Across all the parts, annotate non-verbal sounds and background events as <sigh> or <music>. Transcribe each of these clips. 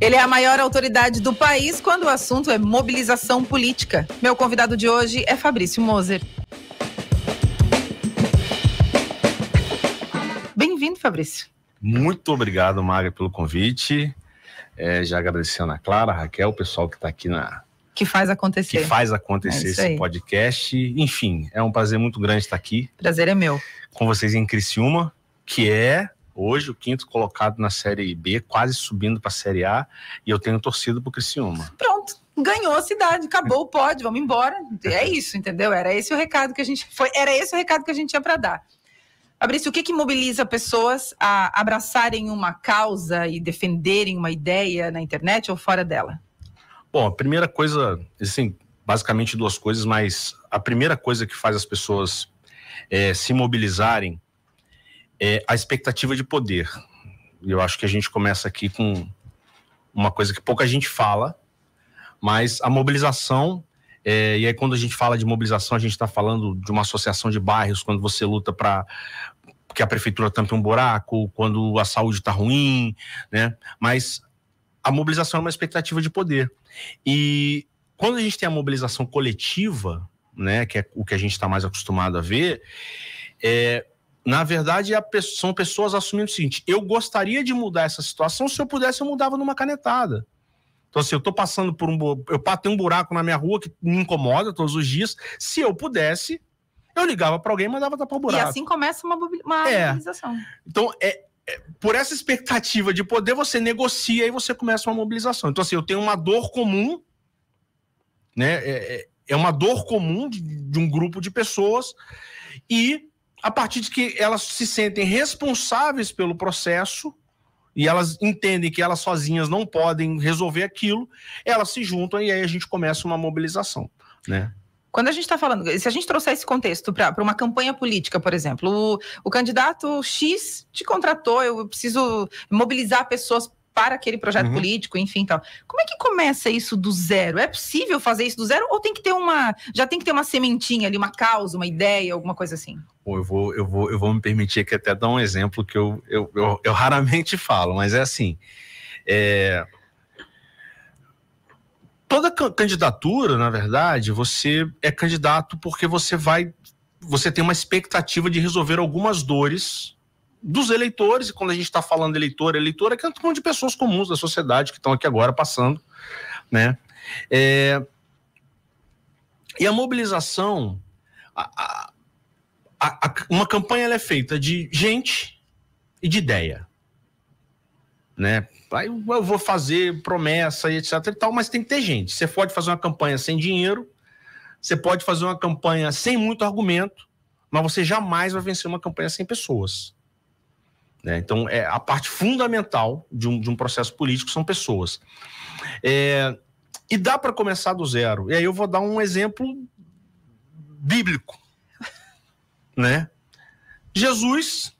Ele é a maior autoridade do país quando o assunto é mobilização política. Meu convidado de hoje é Fabrício Moser. Bem-vindo, Fabrício. Muito obrigado, Maga, pelo convite. É, já agradecendo a Clara, a Raquel, o pessoal que está aqui na. Que faz acontecer. Que faz acontecer é esse podcast. Enfim, é um prazer muito grande estar aqui. Prazer é meu. Com vocês em Criciúma, que é Hoje, o quinto colocado na Série B, quase subindo para a Série A, e eu tenho torcido para o Criciúma. Pronto, ganhou a cidade, acabou o pódio, vamos embora. É isso, entendeu? Era esse o recado que a gente foi, era esse o recado que a gente tinha para dar. Fabrício, o que, que mobiliza pessoas a abraçarem uma causa e defenderem uma ideia na internet ou fora dela? Bom, a primeira coisa, assim, basicamente duas coisas, mas a primeira coisa que faz as pessoas é, se mobilizarem é a expectativa de poder. Eu acho que a gente começa aqui com uma coisa que pouca gente fala, mas a mobilização é, e aí, quando a gente fala de mobilização, a gente está falando de uma associação de bairros, quando você luta para que a prefeitura tampe um buraco, quando a saúde está ruim, né? Mas a mobilização é uma expectativa de poder. E quando a gente tem a mobilização coletiva, né, que é o que a gente está mais acostumado a ver, é, na verdade, pessoa, são pessoas assumindo o seguinte: eu gostaria de mudar essa situação, se eu pudesse, eu mudava numa canetada. Então, assim, eu tô passando por um. Eu tenho um buraco na minha rua que me incomoda todos os dias. Se eu pudesse, eu ligava para alguém e mandava tapar o buraco. E assim começa uma, uma é. mobilização. Então, é, é, por essa expectativa de poder, você negocia e você começa uma mobilização. Então, assim, eu tenho uma dor comum, né? É, é, é uma dor comum de, de um grupo de pessoas e a partir de que elas se sentem responsáveis pelo processo e elas entendem que elas sozinhas não podem resolver aquilo, elas se juntam e aí a gente começa uma mobilização, né? Quando a gente está falando, se a gente trouxer esse contexto para uma campanha política, por exemplo, o, o candidato X te contratou, eu preciso mobilizar pessoas para aquele projeto uhum. político, enfim, tal. Como é que começa isso do zero? É possível fazer isso do zero ou tem que ter uma, já tem que ter uma sementinha ali, uma causa, uma ideia, alguma coisa assim? Pô, eu vou, eu vou, eu vou me permitir aqui até dar um exemplo que eu, eu, eu, eu raramente falo, mas é assim. É... Toda candidatura, na verdade, você é candidato porque você vai, você tem uma expectativa de resolver algumas dores dos eleitores, e quando a gente está falando eleitor, eleitor é que é um monte de pessoas comuns da sociedade que estão aqui agora passando, né? É... E a mobilização, a, a, a, uma campanha é feita de gente e de ideia, né? Aí eu vou fazer promessa e etc e tal, mas tem que ter gente. Você pode fazer uma campanha sem dinheiro, você pode fazer uma campanha sem muito argumento, mas você jamais vai vencer uma campanha sem pessoas. Né? Então, é, a parte fundamental de um, de um processo político são pessoas. É, e dá para começar do zero. E aí eu vou dar um exemplo bíblico. <laughs> Né? Jesus,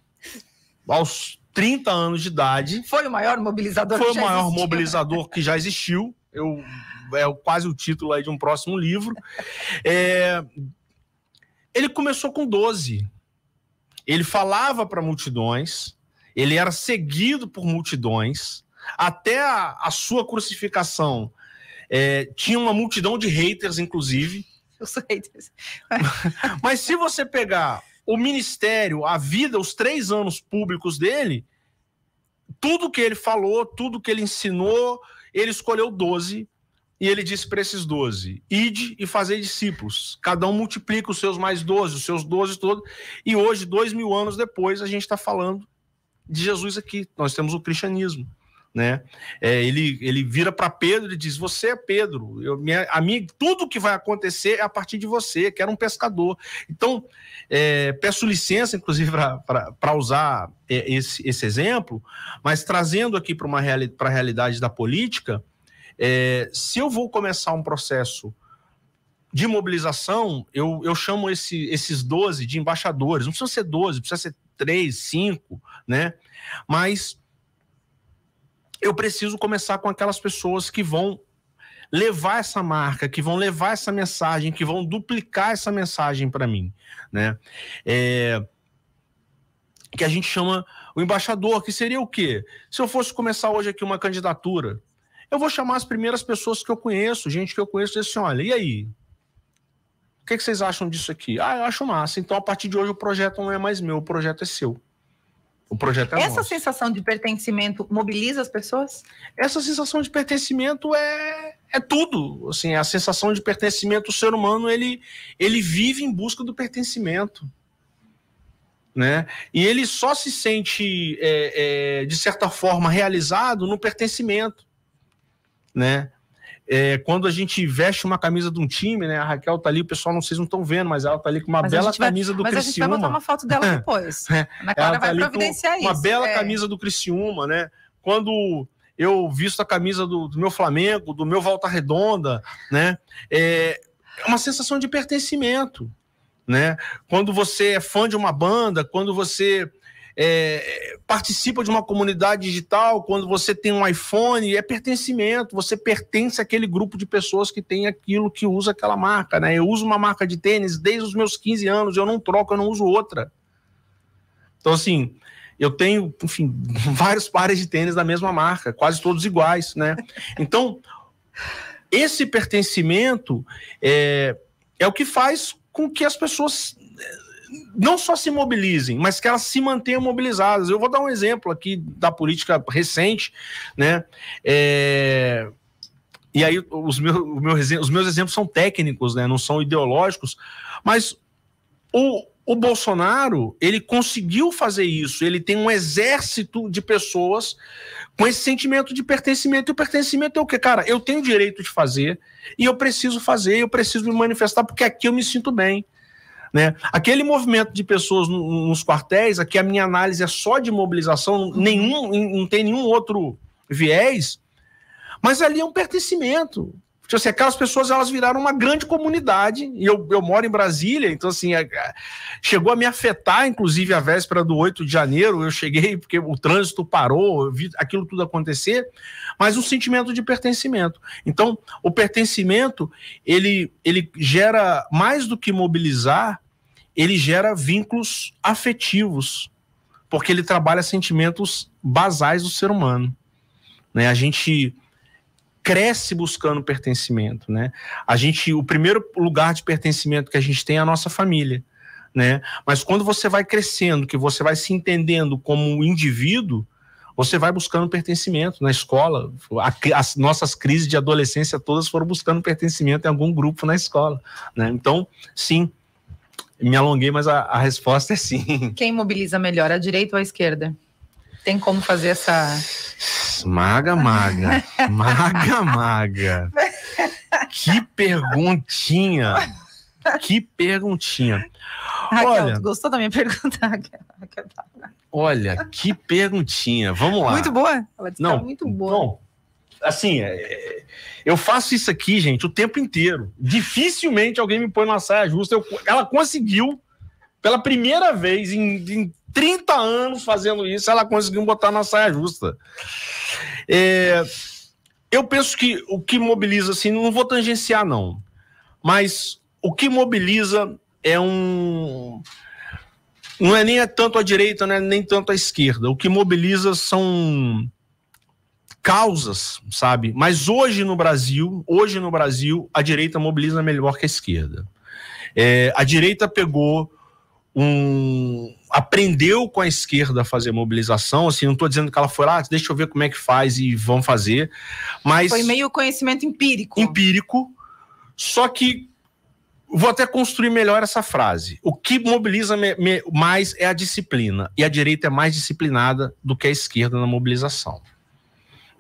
aos 30 anos de idade. Foi o maior mobilizador Foi o maior existiu. mobilizador que já existiu. Eu, é quase o título aí de um próximo livro. É, ele começou com 12. Ele falava para multidões, ele era seguido por multidões. Até a, a sua crucificação é, tinha uma multidão de haters, inclusive. Eu sou haters. <laughs> Mas se você pegar o ministério, a vida, os três anos públicos dele, tudo que ele falou, tudo que ele ensinou, ele escolheu 12 e ele disse para esses 12: ide e fazei discípulos. Cada um multiplica os seus mais 12, os seus 12 todos. E hoje, dois mil anos depois, a gente está falando de Jesus aqui. Nós temos o cristianismo. Né? É, ele, ele vira para Pedro e diz: Você é Pedro, eu, minha, a minha, tudo que vai acontecer é a partir de você, que era um pescador. Então, é, peço licença, inclusive, para usar é, esse, esse exemplo, mas trazendo aqui para uma reali a realidade da política, é, se eu vou começar um processo de mobilização, eu, eu chamo esse, esses 12 de embaixadores, não precisa ser 12, precisa ser três, cinco, né? Mas eu preciso começar com aquelas pessoas que vão levar essa marca, que vão levar essa mensagem, que vão duplicar essa mensagem para mim, né? É... Que a gente chama o embaixador, que seria o quê? Se eu fosse começar hoje aqui uma candidatura, eu vou chamar as primeiras pessoas que eu conheço, gente que eu conheço, e assim, olha, e aí? que, que vocês acham disso aqui? Ah, eu acho massa. Então, a partir de hoje, o projeto não é mais meu, o projeto é seu. O projeto é Essa nosso. sensação de pertencimento mobiliza as pessoas? Essa sensação de pertencimento é, é tudo. Assim, a sensação de pertencimento, o ser humano, ele, ele vive em busca do pertencimento. Né? E ele só se sente, é, é, de certa forma, realizado no pertencimento. Né? É, quando a gente veste uma camisa de um time, né? A Raquel tá ali, o pessoal não vocês não estão vendo, mas ela tá ali com uma mas bela camisa vai, do mas Criciúma. Mas a gente vai botar uma foto dela <laughs> é. depois. é, cara tá vai providenciar isso. Uma bela é. camisa do Criciúma, né? Quando eu visto a camisa do, do meu Flamengo, do meu Volta Redonda, né? É, é uma sensação de pertencimento, né? Quando você é fã de uma banda, quando você é, participa de uma comunidade digital, quando você tem um iPhone, é pertencimento, você pertence àquele grupo de pessoas que tem aquilo que usa aquela marca, né? Eu uso uma marca de tênis desde os meus 15 anos, eu não troco, eu não uso outra. Então, assim, eu tenho, enfim, <laughs> vários pares de tênis da mesma marca, quase todos iguais, né? Então, esse pertencimento é, é o que faz com que as pessoas não só se mobilizem, mas que elas se mantenham mobilizadas. Eu vou dar um exemplo aqui da política recente, né? É... E aí os meus, os meus exemplos são técnicos, né? Não são ideológicos, mas o, o Bolsonaro, ele conseguiu fazer isso. Ele tem um exército de pessoas com esse sentimento de pertencimento. E o pertencimento é o que, cara? Eu tenho direito de fazer e eu preciso fazer, eu preciso me manifestar porque aqui eu me sinto bem. Né? Aquele movimento de pessoas nos quartéis, aqui a minha análise é só de mobilização, nenhum, não tem nenhum outro viés, mas ali é um pertencimento. Tipo assim, aquelas pessoas elas viraram uma grande comunidade, e eu, eu moro em Brasília, então assim, é, é, chegou a me afetar, inclusive, a véspera do 8 de janeiro, eu cheguei porque o trânsito parou, eu vi aquilo tudo acontecer, mas o sentimento de pertencimento. Então, o pertencimento, ele, ele gera, mais do que mobilizar, ele gera vínculos afetivos, porque ele trabalha sentimentos basais do ser humano. Né? A gente cresce buscando pertencimento, né? A gente, o primeiro lugar de pertencimento que a gente tem é a nossa família, né? Mas quando você vai crescendo, que você vai se entendendo como um indivíduo, você vai buscando pertencimento na escola. as nossas crises de adolescência todas foram buscando pertencimento em algum grupo na escola. Né? Então, sim, me alonguei, mas a, a resposta é sim. <laughs> Quem mobiliza melhor, a direita ou a esquerda? Tem como fazer essa. Maga, maga. Maga, <laughs> maga. que perguntinha. Que perguntinha. Raquel, Olha, gostou da minha pergunta, <laughs> Raquel? Raquel tá. Olha, que perguntinha. Vamos lá. Muito boa. Ela Não, tá muito boa. Bom, assim, é, eu faço isso aqui, gente, o tempo inteiro. Dificilmente alguém me põe numa saia justa. Eu, ela conseguiu, pela primeira vez em, em 30 anos fazendo isso, ela conseguiu botar na saia justa. É, eu penso que o que mobiliza, assim, não vou tangenciar, não, mas o que mobiliza é um é é não é nem tanto a direita, não nem tanto a esquerda. O que mobiliza são causas, sabe? Mas hoje no Brasil, hoje no Brasil, a direita mobiliza melhor que a esquerda. É, a direita pegou um aprendeu com a esquerda a fazer mobilização, assim, não estou dizendo que ela foi lá, ah, deixa eu ver como é que faz e vão fazer, mas foi meio conhecimento empírico. Empírico. Só que Vou até construir melhor essa frase. O que mobiliza me, me, mais é a disciplina. E a direita é mais disciplinada do que a esquerda na mobilização.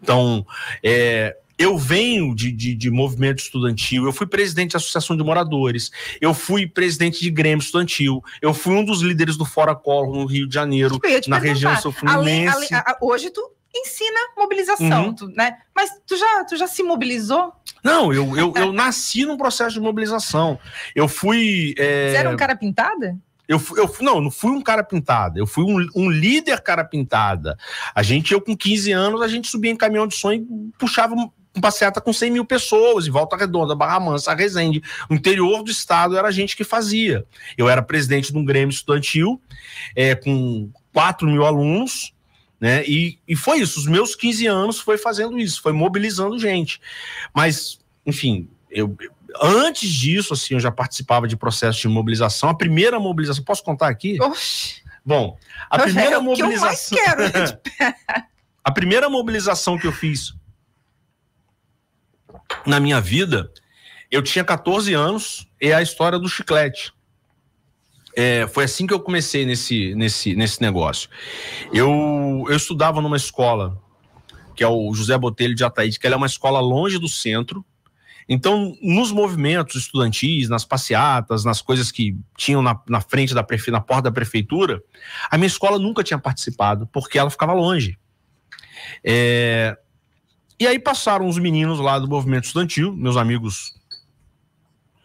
Então, é, eu venho de, de, de, movimento estudantil, eu fui presidente da Associação de Moradores, eu fui presidente de Grêmio Estudantil, eu fui um dos líderes do Fora Colo no Rio de Janeiro, na região do Fluminense. a, hoje tu ensina mobilização, uhum. tu, né? Mas tu já, tu já se mobilizou? Não, eu, eu, eu nasci num processo de mobilização. Eu fui. É... Você era um cara pintada? Eu, eu não, não fui um cara pintada, eu fui um, um, líder cara pintada. A gente, eu com 15 anos, a gente subia em caminhão de som e puxava um passeata com 100 mil pessoas, em Volta Redonda, Barra Mansa, Resende. O interior do estado era a gente que fazia. Eu era presidente de um grêmio estudantil, é, com 4 mil alunos, né? E, e foi isso, os meus 15 anos foi fazendo isso, foi mobilizando gente. Mas, enfim, eu, antes disso, assim, eu já participava de processos de mobilização. A primeira mobilização, posso contar aqui? Oxi. Bom, a eu <laughs> é primeira mobilização. Que eu mais quero, <laughs> <laughs> a primeira mobilização que eu fiz na minha vida, eu tinha 14 anos e é a história do chiclete. É, foi assim que eu comecei nesse, nesse, nesse negócio. Eu, eu estudava numa escola, que é o José Botelho de Ataíde, que é uma escola longe do centro. Então, nos movimentos estudantis, nas passeatas, nas coisas que tinham na, na frente da prefe... na porta da prefeitura, a minha escola nunca tinha participado, porque ela ficava longe. É... E aí passaram os meninos lá do movimento estudantil, meus amigos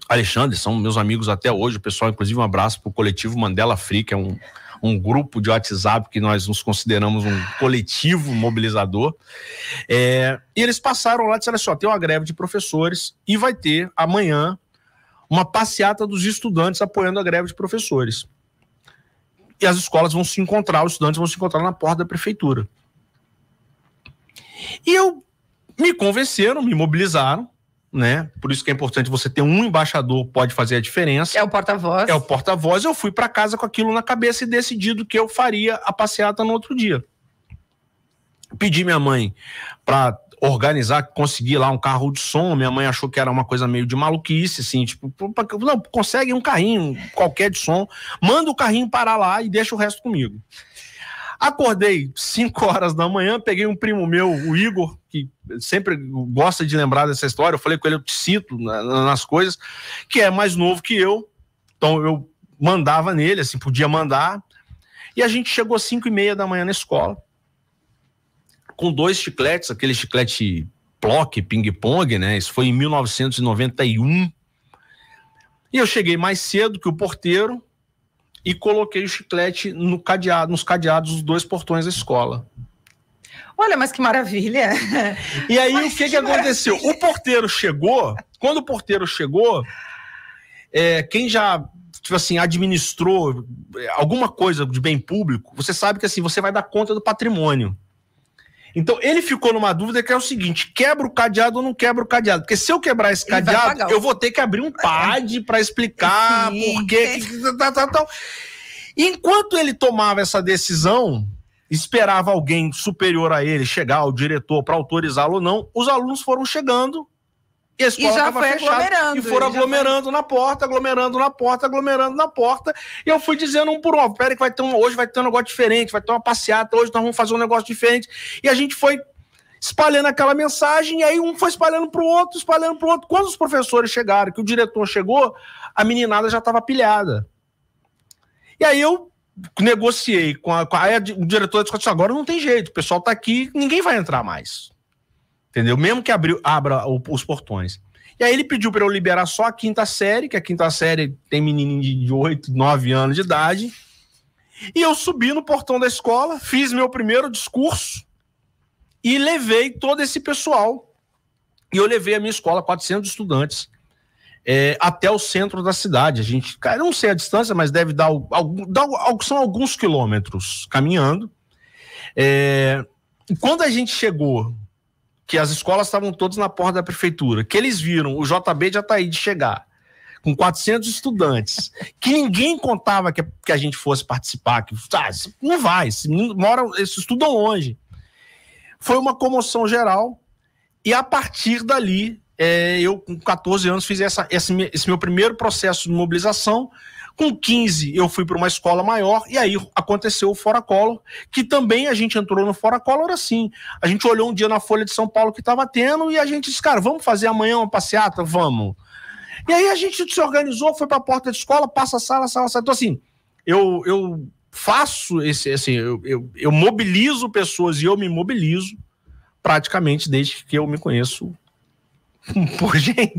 Alexandre, são meus amigos até hoje, o pessoal, inclusive um abraço para o coletivo Mandela Free, que é um, um grupo de WhatsApp que nós nos consideramos um coletivo mobilizador. É, e eles passaram lá e disseram assim: ó, tem uma greve de professores e vai ter amanhã uma passeata dos estudantes apoiando a greve de professores. E as escolas vão se encontrar, os estudantes vão se encontrar na porta da prefeitura. E eu me convenceram, me mobilizaram né? Por isso que é importante você ter um embaixador, pode fazer a diferença. É o porta-voz. É o porta-voz. Eu fui para casa com aquilo na cabeça e decidido que eu faria a passeata no outro dia. Pedi minha mãe para organizar, conseguir lá um carro de som. Minha mãe achou que era uma coisa meio de maluquice, assim, tipo, não, consegue um carrinho qualquer de som, manda o carrinho parar lá e deixa o resto comigo. Acordei 5 horas da manhã, peguei um primo meu, o Igor, que sempre gosta de lembrar dessa história, eu falei com ele, eu te cito nas coisas, que é mais novo que eu, então eu mandava nele, assim, podia mandar, e a gente chegou às 5 e meia da manhã na escola, com dois chicletes, aquele chiclete plock, ping-pong, né, isso foi em 1991, e eu cheguei mais cedo que o porteiro, e coloquei o chiclete no cadeado, nos cadeados dos dois portões da escola. Olha, mas que maravilha! E aí, mas o que, que, que aconteceu? O porteiro chegou, quando o porteiro chegou, é, quem já tipo assim, administrou é, alguma coisa de bem público, você sabe que assim, você vai dar conta do patrimônio. Então ele ficou numa dúvida que é o seguinte: quebra o cadeado ou não quebra o cadeado? Porque se eu quebrar esse cadeado, eu vou ter que abrir um é, é. pad para explicar Sim. por quê. Tá, tá, tá. Enquanto ele tomava essa decisão, esperava alguém superior a ele chegar, o diretor, para autorizá-lo ou não, os alunos foram chegando e a escola estava fechada. E foram aglomerando foi... na porta, aglomerando na porta, aglomerando na porta. E eu fui dizendo um por um, peraí que vai ter um, hoje vai ter um negócio diferente, vai ter uma passeata, hoje nós vamos fazer um negócio diferente. E a gente foi espalhando aquela mensagem, e aí um foi espalhando para o outro, espalhando para o outro. Quando os professores chegaram, que o diretor chegou, a meninada já estava pilhada. E aí eu negociei com a. Com a o diretor disse: assim, agora não tem jeito, o pessoal está aqui, ninguém vai entrar mais. Entendeu? Mesmo que abriu, abra o, os portões. E aí ele pediu para eu liberar só a quinta série, que a quinta série tem menino de 8, 9 anos de idade. E eu subi no portão da escola, fiz meu primeiro discurso e levei todo esse pessoal. E eu levei a minha escola, 400 estudantes, é, até o centro da cidade. A gente, cara, não sei a distância, mas deve dar, algum, são alguns quilômetros caminhando. É, quando a gente chegou que as escolas estavam todas na porta da prefeitura, que eles viram o JB de Ataí de chegar, com 400 estudantes, <laughs> que ninguém contava que, que a gente fosse participar, que ah, não vai, moram, eles estudam longe. Foi uma comoção geral, e a partir dali, é, eu com 14 anos fiz essa, esse, esse meu primeiro processo de mobilização, com 15, eu fui para uma escola maior e aí aconteceu o Fora Collor, que também a gente entrou no Fora Collor assim. A gente olhou um dia na Folha de São Paulo que estava tendo e a gente disse, cara, vamos fazer amanhã uma passeata? Vamos. E aí a gente se organizou, foi para a porta de escola, passa a sala, sala, sala. Então, assim, eu, eu faço esse, assim, eu, eu, eu mobilizo pessoas e eu me mobilizo praticamente desde que eu me conheço <laughs> por gente.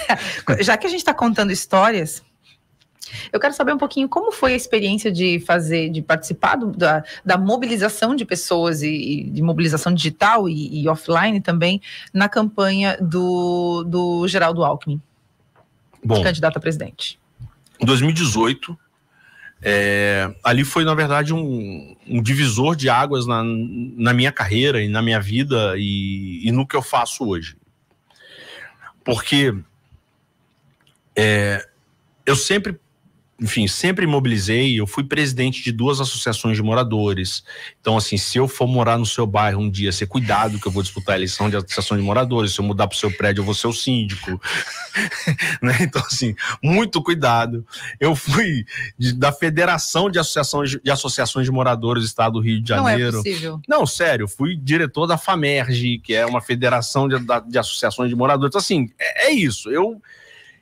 <laughs> Já que a gente está contando histórias, eu quero saber um pouquinho como foi a experiência de fazer, de participar do, da, da, mobilização de pessoas e, de mobilização digital e, e offline também na campanha do, do Geraldo Alckmin, Bom, candidato a presidente. Em 2018, é, ali foi, na verdade, um, um divisor de águas na, na, minha carreira e na minha vida e, e no que eu faço hoje. Porque é, eu sempre enfim, sempre mobilizei, eu fui presidente de duas associações de moradores. Então, assim, se eu for morar no seu bairro um dia, ser cuidado que eu vou disputar a eleição de associação de moradores, se eu mudar pro seu prédio, eu vou ser o síndico. <laughs> né? Então, assim, muito cuidado. Eu fui de, da Federação de Associações de, Associações de Moradores do Estado do Rio de Janeiro. Não, é possível. Não, sério, fui diretor da FAMERG, que é uma federação de, de associações de moradores. Então, assim, é, é isso. Eu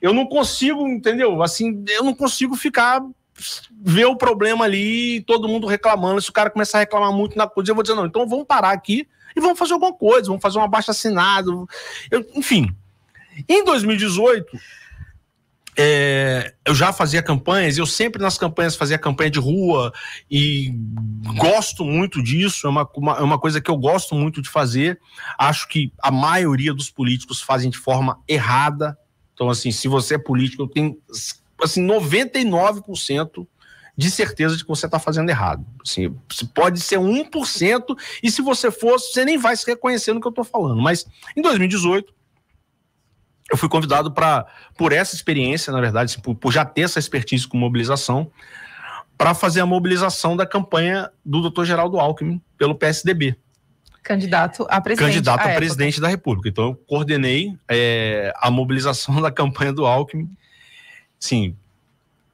eu não consigo, entendeu? Assim, eu não consigo ficar ver o problema ali e todo mundo reclamando. Se o cara começar a reclamar muito na coisa, eu vou dizer, não, então vamos parar aqui e vamos fazer alguma coisa, vamos fazer uma baixa assinada. Eu, enfim. Em 2018, é, eu já fazia campanhas, eu sempre nas campanhas fazia campanha de rua e gosto muito disso, é uma, uma, é uma coisa que eu gosto muito de fazer. Acho que a maioria dos políticos fazem de forma errada, então, assim, se você é político, eu tenho assim, 99% de certeza de que você está fazendo errado. Assim, pode ser 1%, e se você for, você nem vai se reconhecer no que eu estou falando. Mas em 2018, eu fui convidado para, por essa experiência, na verdade, assim, por, por já ter essa expertise com mobilização, para fazer a mobilização da campanha do Dr. Geraldo Alckmin pelo PSDB. Candidato a presidente. Candidato a presidente da República. Então, eu coordenei é, a mobilização <laughs> da campanha do Alckmin. Sim,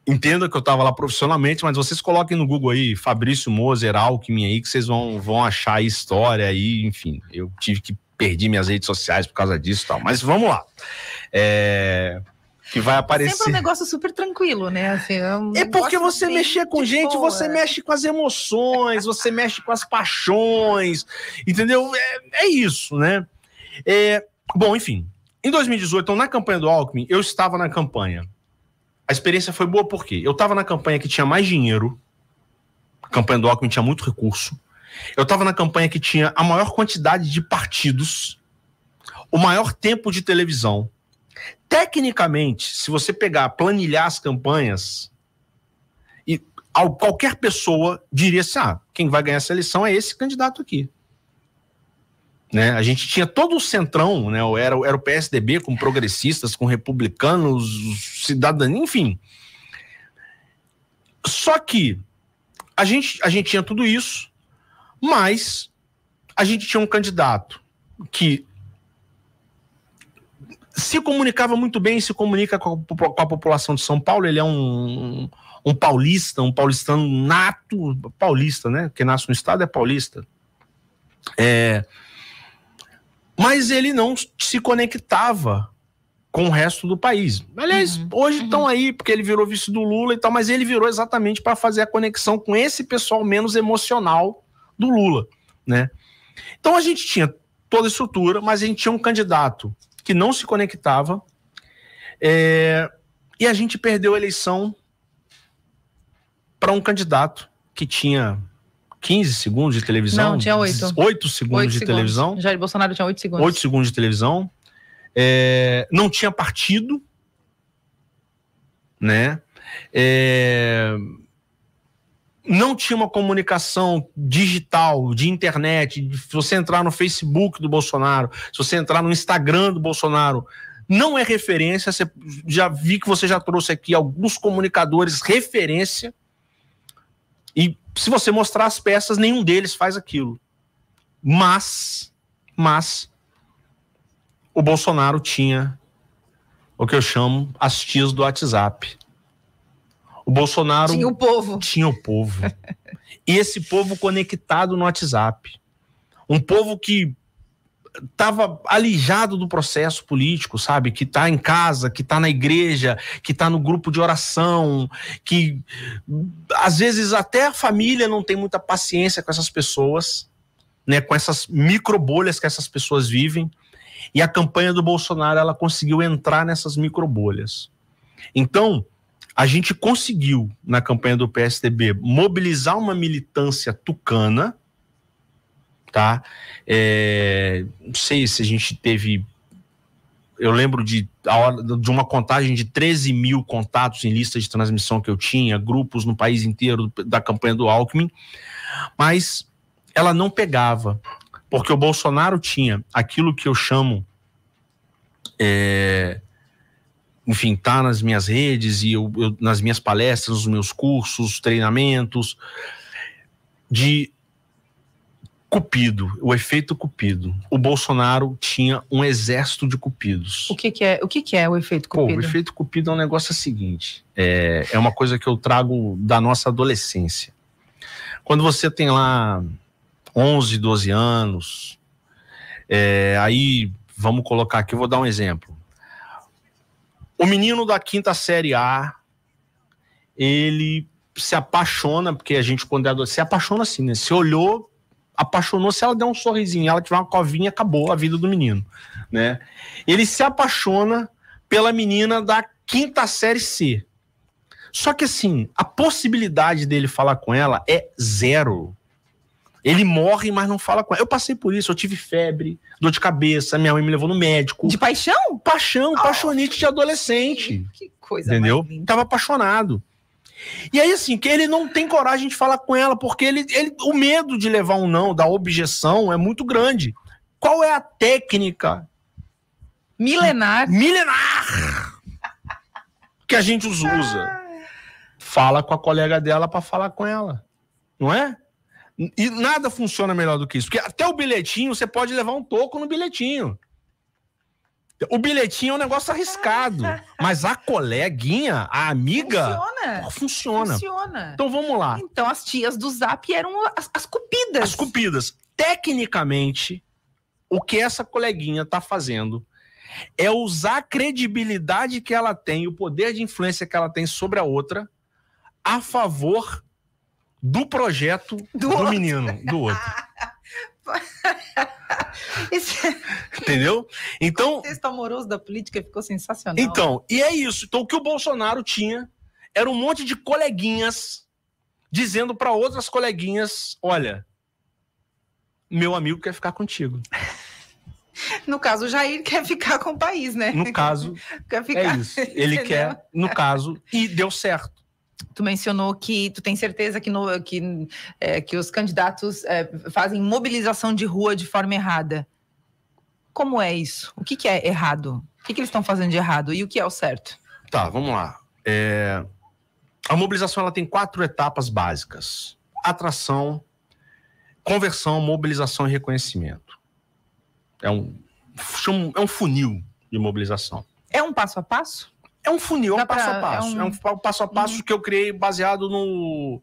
entenda que eu estava lá profissionalmente, mas vocês coloquem no Google aí Fabrício Moser, Alckmin aí, que vocês vão, vão achar história aí, enfim. Eu tive que perdi minhas redes sociais por causa disso e tal. Mas vamos lá. É, que vai aparecer. É sempre um negócio super tranquilo, né? Assim, é, é porque você mexer com gente, boa. você mexe com as emoções, você mexe com as paixões, entendeu? É, é isso, né? É, bom, enfim. Em 2018, então, na campanha do Alckmin, eu estava na campanha. A experiência foi boa porque eu estava na campanha que tinha mais dinheiro. A campanha do Alckmin tinha muito recurso. Eu estava na campanha que tinha a maior quantidade de partidos, o maior tempo de televisão, Tecnicamente, se você pegar, planilhar as campanhas, e ao, qualquer pessoa diria assim: ah, quem vai ganhar essa eleição é esse candidato aqui. Né? A gente tinha todo o centrão, né? era, era o PSDB com progressistas, com republicanos, cidadania, enfim. Só que a gente, a gente tinha tudo isso, mas a gente tinha um candidato que se comunicava muito bem, se comunica com a, com a, população de São Paulo. Ele é um, um paulista, um paulistano nato, paulista, né? Que nasce no estado é paulista. É, mas ele não se conectava com o resto do país. Aliás, uhum, hoje estão uhum. aí, porque ele virou vice do Lula e tal, mas ele virou exatamente para fazer a conexão com esse pessoal menos emocional do Lula, né? Então a gente tinha toda a estrutura, mas a gente tinha um candidato que não se conectava. É, e a gente perdeu a eleição para um candidato que tinha 15 segundos de televisão. Não, tinha 8. 8 segundos 8 de segundos. televisão. Jair Bolsonaro tinha 8 segundos. 8 segundos de televisão. É, não tinha partido, né? É, não tinha uma comunicação digital, de internet. Se você entrar no Facebook do Bolsonaro, se você entrar no Instagram do Bolsonaro, não é referência. Você, já vi que você já trouxe aqui alguns comunicadores referência. E se você mostrar as peças, nenhum deles faz aquilo. Mas, mas, o Bolsonaro tinha o que eu chamo as tias do WhatsApp. O Bolsonaro. Tinha o povo. Tinha o povo. e esse povo conectado no WhatsApp. Um povo que estava alijado do processo político, sabe? Que está em casa, que está na igreja, que está no grupo de oração, que às vezes até a família não tem muita paciência com essas pessoas, né? Com essas micro bolhas que essas pessoas vivem. E a campanha do Bolsonaro ela conseguiu entrar nessas micro bolhas. Então, a gente conseguiu, na campanha do PSDB, mobilizar uma militância tucana, tá? É, não sei se a gente teve. Eu lembro de, a hora, de uma contagem de 13 mil contatos em lista de transmissão que eu tinha, grupos no país inteiro da campanha do Alckmin, mas ela não pegava, porque o Bolsonaro tinha aquilo que eu chamo. É, enfim, tá nas minhas redes e eu, eu, nas minhas palestras, nos meus cursos, treinamentos, de Cupido, o efeito Cupido. O Bolsonaro tinha um exército de Cupidos. O que, que é o que, que, é o efeito Cupido? Pô, o efeito Cupido é um negócio é seguinte. É, é uma coisa que eu trago da nossa adolescência. Quando você tem lá 11, 12 anos, é, aí vamos colocar aqui, eu vou dar um exemplo. O menino da quinta série A, ele se apaixona, porque a gente, quando é adolescente, se apaixona assim, né? Se olhou, apaixonou, se ela der um sorrisinho, ela tiver uma covinha, acabou a vida do menino, né? Ele se apaixona pela menina da quinta série C. Só que assim, a possibilidade dele falar com ela é zero. Ele morre, mas não fala com ela. Eu passei por isso, eu tive febre, dor de cabeça, minha mãe me levou no médico. De paixão? Paixão, oh. Ah. paixonite de adolescente. Que coisa Entendeu? Tava apaixonado. E aí, assim, que ele não tem coragem de falar com ela, porque ele, ele, o medo de levar um não, da objeção, é muito grande. Qual é a técnica? Milenar. Milenar! Que a gente usa. Ah. Fala com a colega dela para falar com ela. Não é? E nada funciona melhor do que isso. Porque até o bilhetinho, você pode levar um toco no bilhetinho. O bilhetinho é um negócio arriscado. <laughs> mas a coleguinha, a amiga. Funciona. Pô, funciona. funciona. Então vamos lá. Então as tias do zap eram as, as cupidas. As cupidas. Tecnicamente, o que essa coleguinha tá fazendo é usar a credibilidade que ela tem, o poder de influência que ela tem sobre a outra, a favor do projeto do, do menino, do outro. <laughs> É entendeu? Então. O texto amoroso da política ficou sensacional. Então, e é isso. Então, o que o Bolsonaro tinha era um monte de coleguinhas dizendo para outras coleguinhas: olha, meu amigo quer ficar contigo. <laughs> No caso, o Jair quer ficar com o país, né? No caso, <laughs> quer ficar, é isso. Ele entendeu? quer, no caso, e deu certo. Tu mencionou que tu tem certeza que, no, que, é, que os candidatos é, fazem mobilização de rua de forma errada. Como é isso? O que, que é errado? O que, que eles estão fazendo de errado e o que é o certo? Tá, vamos lá. É... A mobilização ela tem quatro etapas básicas: atração, conversão, mobilização e reconhecimento. É um, é um funil de mobilização. É um passo a passo? É um funil, é um, pra, passo é passo, é um a passo. É um, passo a uhum. passo uhum. que eu criei baseado no,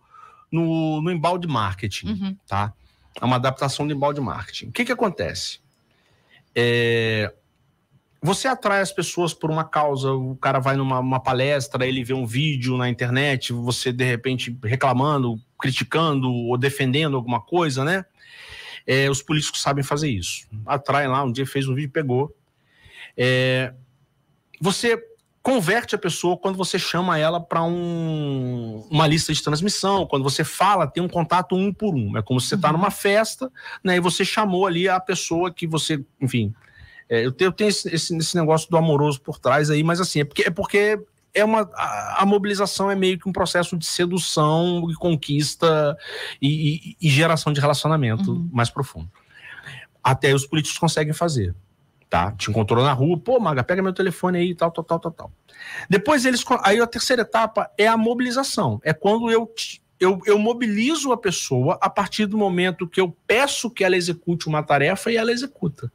no, no embalde marketing, uhum. tá? É uma adaptação do embalde marketing. O que que acontece? É, você atrai as pessoas por uma causa. O cara vai numa palestra, ele vê um vídeo na internet, você de repente reclamando, criticando ou defendendo alguma coisa, né? É, os políticos sabem fazer isso. Atrai lá, um dia fez um vídeo, pegou. É, você converte a pessoa quando você chama ela para um, uma lista de transmissão, quando você fala, tem um contato um por um. É como se você está uhum. numa festa, né? E você chamou ali a pessoa que você, enfim. É, eu tenho, eu tenho esse, esse, esse, negócio do amoroso por trás aí, mas assim, é porque, é porque é uma a, a, mobilização é meio que um processo de sedução e conquista e, e geração de relacionamento uhum. mais profundo. Até os políticos conseguem fazer tá? Te encontrou na rua, pô, Maga, pega meu telefone aí, tal, tal, tal, tal, tal. Depois eles. Aí a terceira etapa é a mobilização. É quando eu, eu, eu mobilizo a pessoa a partir do momento que eu peço que ela execute uma tarefa e ela executa.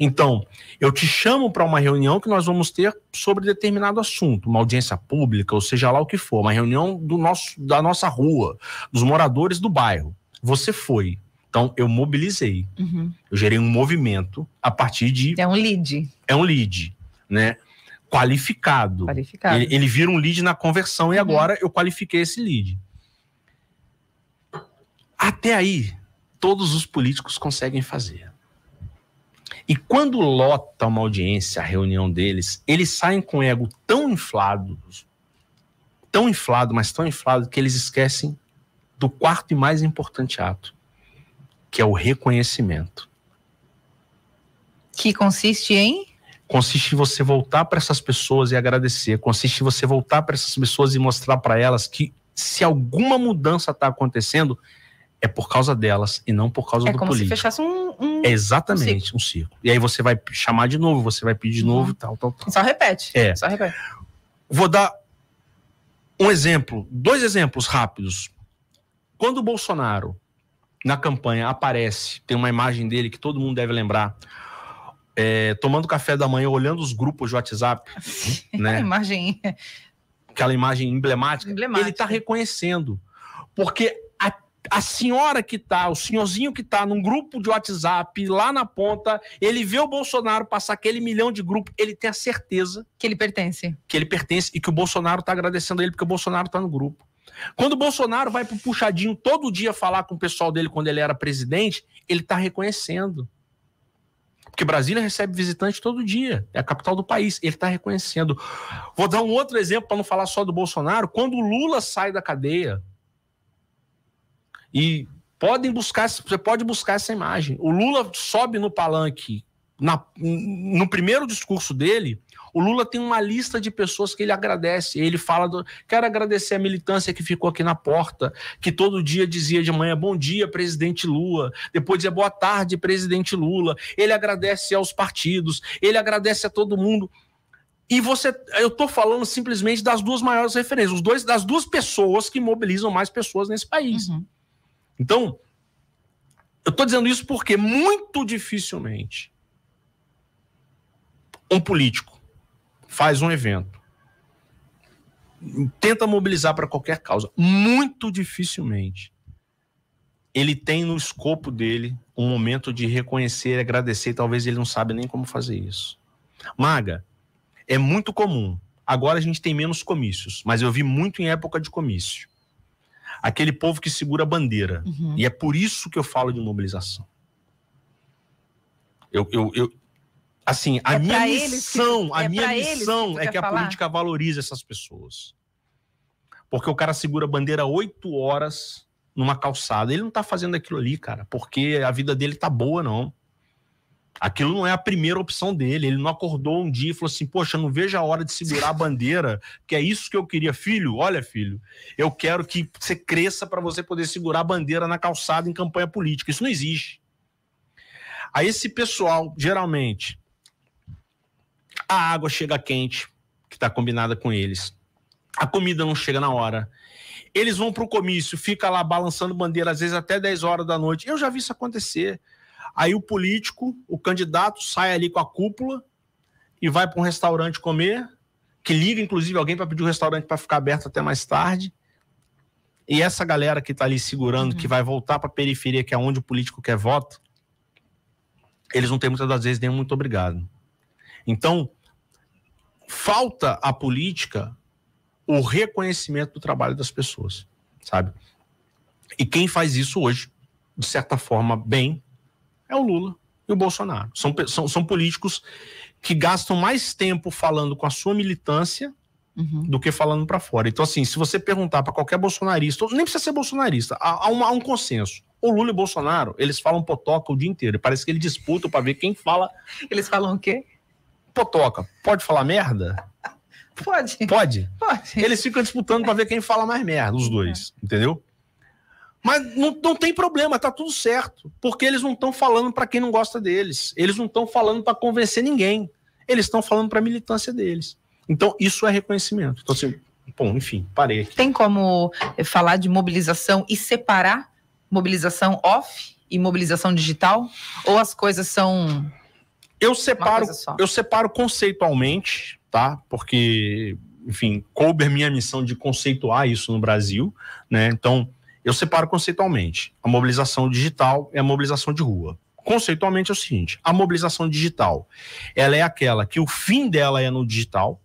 Então, eu te chamo para uma reunião que nós vamos ter sobre determinado assunto, uma audiência pública, ou seja lá o que for, uma reunião do nosso, da nossa rua, dos moradores do bairro. Você foi, então, eu mobilizei. Uhum. Eu gerei um movimento a partir de. É um lead. É um lead, né? Qualificado. Qualificado. Ele, ele vira um lead na conversão uhum. e agora eu qualifiquei esse lead. Até aí, todos os políticos conseguem fazer. E quando lota uma audiência, a reunião deles, eles saem com ego tão inflado, tão inflado, mas tão inflado, que eles esquecem do quarto e mais importante ato, que é o reconhecimento. Que consiste em? Consiste em você voltar para essas pessoas e agradecer. Consiste em você voltar para essas pessoas e mostrar para elas que se alguma mudança está acontecendo, é por causa delas e não por causa é do político. É como se fechasse um, um é exatamente um ciclo. um ciclo. E aí você vai chamar de novo, você vai pedir de novo, uhum. tal, tal, tal. Só repete. É. Só repete. Vou dar um exemplo, dois exemplos rápidos. Quando o Bolsonaro na campanha aparece, tem uma imagem dele que todo mundo deve lembrar. É, tomando café da manhã, olhando os grupos de WhatsApp, <laughs> né? imagem. Aquela imagem emblemática, tá emblemática. ele está reconhecendo. Porque a, a senhora que está, o senhorzinho que está num grupo de WhatsApp lá na ponta, ele vê o Bolsonaro passar aquele milhão de grupos, ele tem a certeza. Que ele pertence. Que ele pertence e que o Bolsonaro está agradecendo a ele porque o Bolsonaro está no grupo. Quando o Bolsonaro vai pro puxadinho todo dia falar com o pessoal dele quando ele era presidente, ele está reconhecendo. Porque Brasília recebe visitante todo dia, é a capital do país, ele está reconhecendo. Vou dar um outro exemplo para não falar só do Bolsonaro. Quando o Lula sai da cadeia, e podem buscar, você pode buscar essa imagem. O Lula sobe no palanque na, no primeiro discurso dele, o Lula tem uma lista de pessoas que ele agradece. Ele fala do. Quero agradecer a militância que ficou aqui na porta, que todo dia dizia de manhã bom dia, presidente Lula. Depois dizia boa tarde, presidente Lula. Ele agradece aos partidos, ele agradece a todo mundo. E você, eu estou falando simplesmente das duas maiores referências, os dois, das duas pessoas que mobilizam mais pessoas nesse país. Uhum. Então, eu estou dizendo isso porque muito dificilmente um político faz um evento, tenta mobilizar para qualquer causa, muito dificilmente ele tem no escopo dele um momento de reconhecer, agradecer, talvez ele não sabe nem como fazer isso. Maga, é muito comum. Agora a gente tem menos comícios, mas eu vi muito em época de comício. Aquele povo que segura a bandeira. Uhum. E é por isso que eu falo de mobilização. Eu, eu, eu, Assim, a é minha missão, que, a é minha missão é que a falar? política valorize essas pessoas. Porque o cara segura a bandeira oito horas numa calçada. Ele não tá fazendo aquilo ali, cara, porque a vida dele tá boa, não. Aquilo não é a primeira opção dele. Ele não acordou um dia e falou assim: Poxa, não vejo a hora de segurar a bandeira, que é isso que eu queria. Filho, olha, filho, eu quero que você cresça para você poder segurar a bandeira na calçada em campanha política. Isso não existe. A esse pessoal, geralmente, a água chega quente, que está combinada com eles, a comida não chega na hora. Eles vão para o comício, fica lá balançando bandeira, às vezes até 10 horas da noite. Eu já vi isso acontecer. Aí o político, o candidato, sai ali com a cúpula e vai para um restaurante comer, que liga inclusive alguém para pedir o um restaurante para ficar aberto até mais tarde. E essa galera que está ali segurando, uhum. que vai voltar para a periferia, que é onde o político quer voto, eles não têm muitas das vezes nem muito obrigado. Então, falta à política o reconhecimento do trabalho das pessoas, sabe? E quem faz isso hoje, de certa forma, bem, é o Lula e o Bolsonaro. São, são, são políticos que gastam mais tempo falando com a sua militância uhum. do que falando para fora. Então, assim, se você perguntar para qualquer bolsonarista, nem precisa ser bolsonarista, há, há, uma, há um consenso. O Lula e o Bolsonaro, eles falam potoca o dia inteiro. Parece que eles disputam para ver quem fala. Eles falam o quê? Potoca, pode falar merda? Pode. Pode? Pode. Eles ficam disputando para ver quem fala mais merda, os dois, é. entendeu? Mas não, não, tem problema, tá tudo certo. Porque eles não estão falando para quem não gosta deles. Eles não estão falando para convencer ninguém. Eles estão falando para a militância deles. Então, isso é reconhecimento. Então, assim, bom, enfim, parei. Tem como falar de mobilização e separar mobilização off e mobilização digital? Ou as coisas são eu separo, eu separo conceitualmente, tá? Porque, enfim, coube minha missão de conceituar isso no Brasil, né? Então, eu separo conceitualmente. A mobilização digital é a mobilização de rua. Conceitualmente é o seguinte: a mobilização digital, ela é aquela que o fim dela é no digital,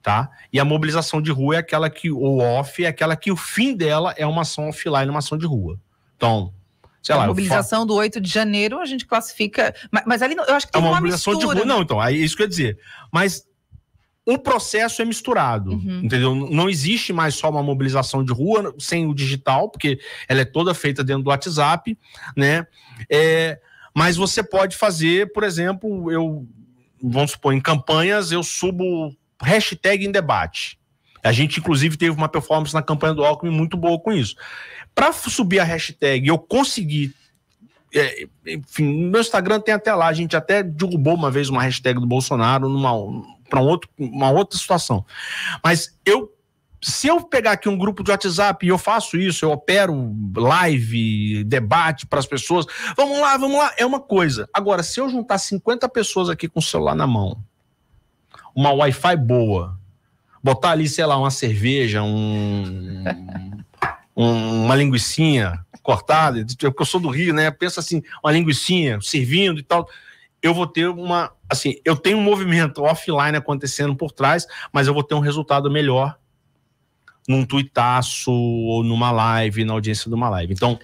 tá? E a mobilização de rua é aquela que o off é aquela que o fim dela é uma ação offline, uma ação de rua. Então, sei lá. A mobilização do 8 de janeiro a gente classifica. Mas, mas ali eu acho que é tem é uma, uma mobilização mistura. de Não, né? então, é isso que eu ia dizer. Mas o processo é misturado, uhum. entendeu? Não existe mais só uma mobilização de rua sem o digital, porque ela é toda feita dentro do WhatsApp, né? É, mas você pode fazer, por exemplo, eu vamos supor, em campanhas eu subo hashtag em debate. A gente, inclusive, teve uma performance na campanha do Alckmin muito boa com isso. Para subir a hashtag, eu consegui. É, enfim, no meu Instagram tem até lá, a gente até derrubou uma vez uma hashtag do Bolsonaro para um uma outra situação. Mas eu se eu pegar aqui um grupo de WhatsApp e eu faço isso, eu opero live, debate para as pessoas, vamos lá, vamos lá, é uma coisa. Agora, se eu juntar 50 pessoas aqui com o celular na mão, uma Wi-Fi boa, botar ali, sei lá, uma cerveja, um <laughs> um, uma linguiçinha cortada, tipo, porque eu sou do Rio, né? Pensa assim, uma linguiçinha servindo e tal. Eu vou ter uma, assim, eu tenho um movimento offline acontecendo por trás, mas eu vou ter um resultado melhor num tuitaço ou numa live, na audiência de uma live. Então,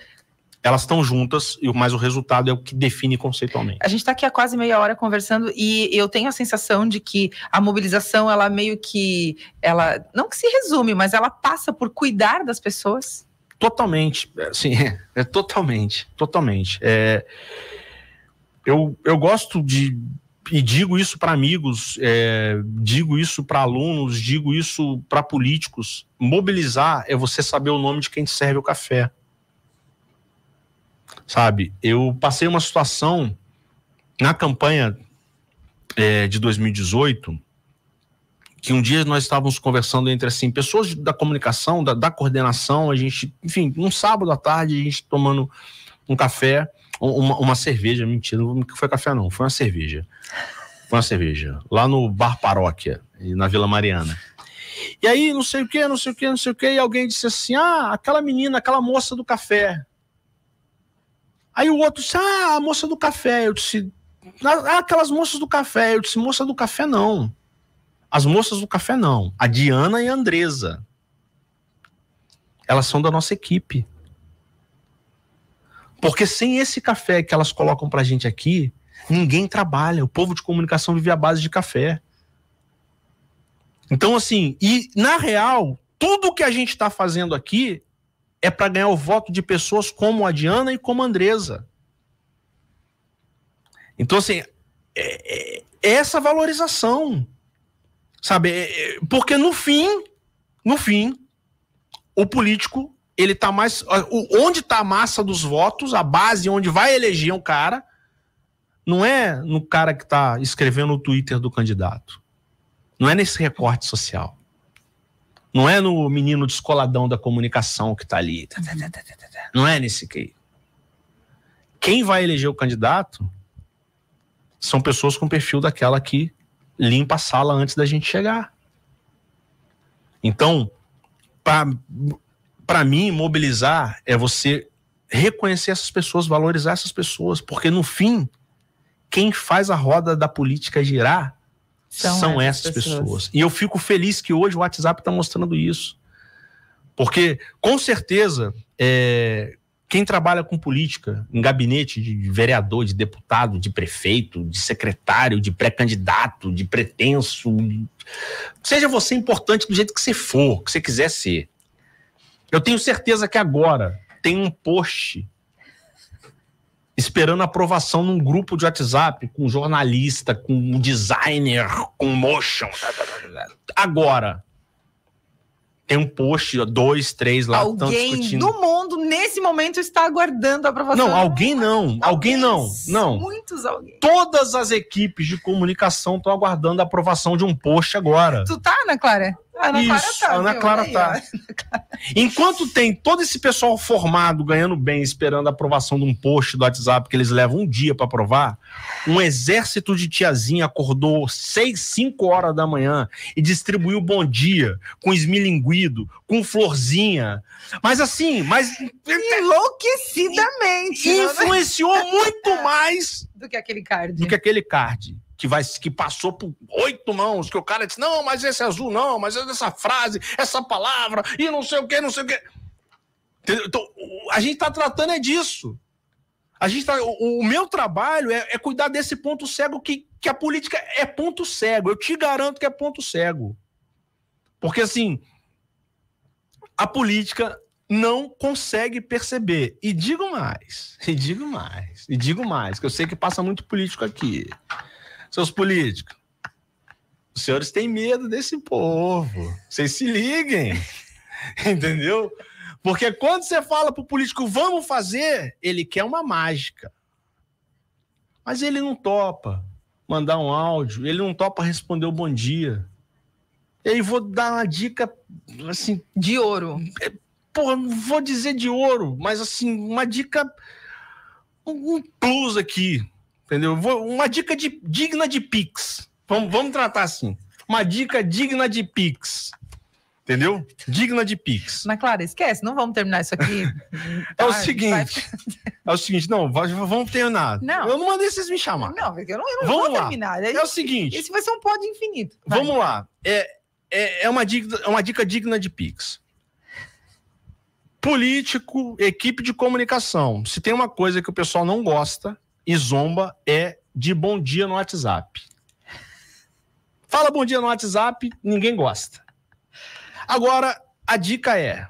elas estão juntas, mas o resultado é o que define conceitualmente. A gente está aqui há quase meia hora conversando e eu tenho a sensação de que a mobilização, ela meio que, ela não que se resume, mas ela passa por cuidar das pessoas. Totalmente, é, sim, é, <laughs> é totalmente, totalmente. É, eu, eu gosto de e digo isso para amigos, é, digo isso para alunos, digo isso para políticos. Mobilizar é você saber o nome de quem te serve o café sabe? Eu passei uma situação na campanha é, de 2018 que um dia nós estávamos conversando entre assim pessoas da comunicação, da, da coordenação, a gente, enfim, um sábado à tarde a gente tomando um café, uma, uma cerveja, mentira, não foi café não, foi uma cerveja, foi uma cerveja lá no bar Paróquia na Vila Mariana. E aí, não sei o que, não sei o que, não sei o que, e alguém disse assim: ah, aquela menina, aquela moça do café. Aí o outro disse, ah, a moça do café. Eu disse, ah, aquelas moças do café. Eu disse, moça do café não. As moças do café não. A Diana e a Andresa. Elas são da nossa equipe. Porque sem esse café que elas colocam pra gente aqui, ninguém trabalha. O povo de comunicação vive à base de café. Então, assim, e na real, tudo que a gente está fazendo aqui é para ganhar o voto de pessoas como a Diana e como a Andresa. Então, assim, é, é, é essa valorização, sabe? É, é porque no fim, no fim, o político, ele tá mais. Onde tá a massa dos votos, a base onde vai eleger um cara, não é no cara que tá escrevendo o Twitter do candidato. Não é nesse recorte social. Não é no menino descoladão da comunicação que está ali. Tá, tá, tá, Não é nesse que. Quem vai eleger o candidato são pessoas com perfil daquela que limpa a sala antes da gente chegar. Então, para mim, mobilizar é você reconhecer essas pessoas, valorizar essas pessoas, porque no fim, quem faz a roda da política girar são, são essas, essas pessoas. pessoas. E eu fico feliz que hoje o WhatsApp está mostrando isso. Porque, com certeza, é, quem trabalha com política, em gabinete de vereador, de deputado, de prefeito, de secretário, de pré-candidato, de pretenso, seja você importante do jeito que você for, que você quiser ser. Eu tenho certeza que agora tem um post esperando aprovação num grupo de WhatsApp com jornalista, com designer, com motion. Agora, tem um post, dois, três lá. Alguém do mundo, nesse momento, está aguardando a aprovação. Não, alguém não. Alguém, alguém não. Não. Muitos alguém. Todas as equipes de comunicação estão aguardando a aprovação de um post agora. Tu tá, Ana Clara? Ana Clara tá. Ana Clara tá. <laughs> Enquanto tem todo esse pessoal formado, ganhando bem, esperando a aprovação de um post do WhatsApp que eles levam um dia para aprovar, um exército de tiazinha acordou seis cinco horas da manhã e distribuiu bom dia, com esmilinguido, com florzinha. Mas assim, mas. Tá Enlouquecidamente. Influenciou muito <laughs> mais. Do que aquele card. Do que aquele card que, vai, que passou por oito mãos, que o cara disse, não, mas esse azul não, mas essa frase, essa palavra, e não sei o que, não sei o que. Então, a gente está tratando é disso. A gente tá, o, o meu trabalho é, é, cuidar desse ponto cego que, que a política é ponto cego. Eu te garanto que é ponto cego. Porque assim, a política não consegue perceber. E digo mais, <laughs> e digo mais, e digo mais, que eu sei que passa muito político aqui seus políticos. Os senhores têm medo desse povo. Vocês se liguem. <laughs> Entendeu? Porque quando você fala pro político, vamos fazer, ele quer uma mágica. Mas ele não topa mandar um áudio, ele não topa responder o bom dia. E aí vou dar uma dica assim. De ouro. pô, é, porra, não vou dizer de ouro, mas assim, uma dica. Um plus aqui. Entendeu? Vou, uma dica de, digna de Pix. Vamos, vamos tratar assim. Uma dica digna de Pix. Entendeu? Digna de Pix. Mas, claro, esquece, não vamos terminar isso aqui. é o seguinte. é o seguinte, não, vamos terminar. Não. Eu não mandei vocês me chamar. Não, eu não, eu não vamos lá. terminar. É, é o seguinte. Esse vai ser um pódio infinito. Vai. Vamos lá. É, é, é, uma dica, é uma dica digna de Pix político, equipe de comunicação. Se tem uma coisa que o pessoal não gosta, e zomba é de bom dia no WhatsApp. Fala bom dia no WhatsApp, ninguém gosta. Agora, a dica é: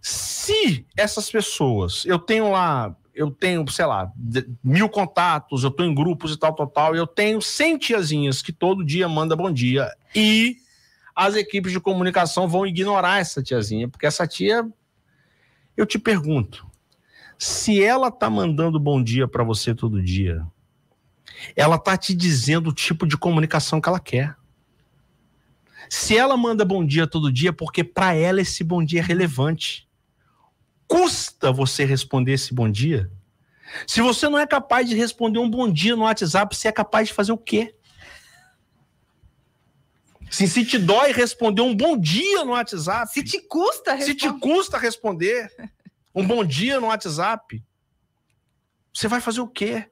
se essas pessoas, eu tenho lá, eu tenho, sei lá, mil contatos, eu tô em grupos e tal, tal, tal, eu tenho 100 tiazinhas que todo dia manda bom dia e as equipes de comunicação vão ignorar essa tiazinha, porque essa tia, eu te pergunto, se ela tá mandando bom dia para você todo dia, ela tá te dizendo o tipo de comunicação que ela quer. Se ela manda bom dia todo dia, porque para ela esse bom dia é relevante. Custa você responder esse bom dia? Se você não é capaz de responder um bom dia no WhatsApp, você é capaz de fazer o quê? Se, se te dói responder um bom dia no WhatsApp. Se te custa responder. Se te custa responder um bom dia no WhatsApp. Você vai fazer o quê?